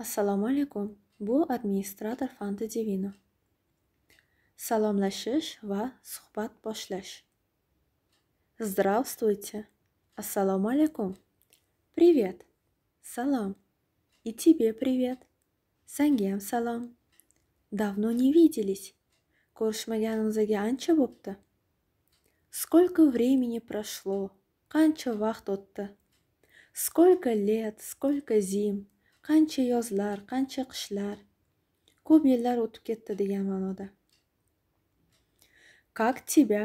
assalomu alaykum bu administrator fanti divino salomlashish va suhbat boshlash здравствуйте assalomu alaykum привет салам и тебе привет sangam salom давно не виделись ko'rishmaganimizga ancha bo'pti сколько времени прошло qancha vaqt o'tdi сколько лет сколько зим qancha yozlar qancha qishlar ko'p yillar o'tib ketdi degan ma'noda как тебя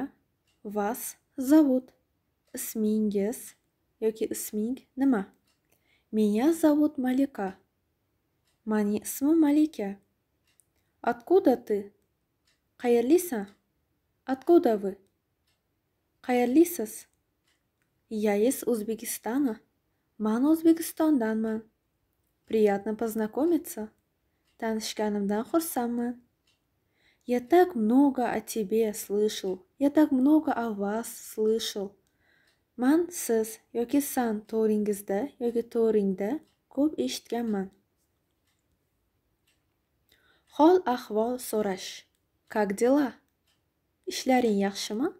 вас зовут ismingiz yoki isming nima меня зовут malika mani ismi malika откуда ты qayerlisan откуда вы qayerlisiz я из o'zbekistana man o'zbekistondanman Приятно познакомиться. Танышганымдан а хурсаммын. Я так много о тебе слышал. Я так много о вас слышал. Ман сіз yoki сан торингизді yoki ториңді ko'p eshitganman. Хол ахвал so'rash. Как дела? Ishlaring yaxshimi?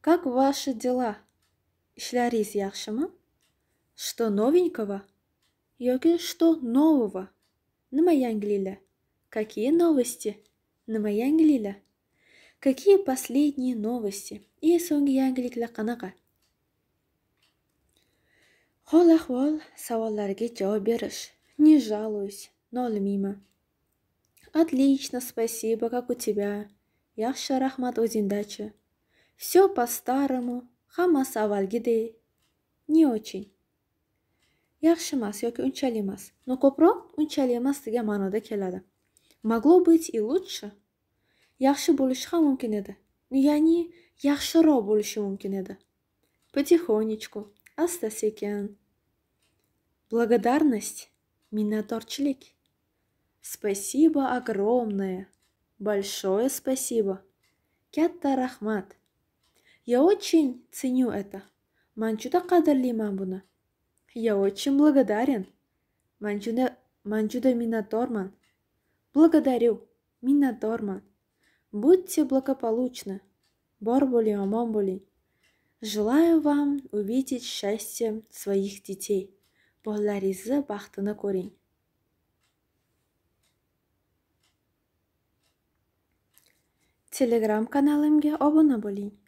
Как ваши дела? Ishlaringiz yaxshimi? Что новенького? yoki что нового nima yangiliklar какие новости nima yangiliklar какие последние новости и so'nggi yangiliklar qanaqa hol ahvol savollarga javob berish не жалуюсь nolimayman отлично спасибо как у тебя yaxshi rahmat o'zingdachi все по старому hammasi avvalgiday не очень yaxshi emas yoki unchalik emas no'ko'proq unchalik emas degan ma'noda keladi могло быть и лучше yaxshi bo'lishi ham mumkin edi ya'ni yaxshiroq bo'lishi mumkin edi потихонечку asta sekin благодарность minnatdorchilik спасибо огромное большое спасибо katta rahmat я очень ценю это man juda qadrlayman buni я очень благодарен. Манчуда, Манчуда Минаторман. Благодарю, Минаторман. Будьте благополучны. Борбули Омомбули. Желаю вам увидеть счастье своих детей. Болларизы бахтына көрейін. Telegram kanalimga obuna bo'ling.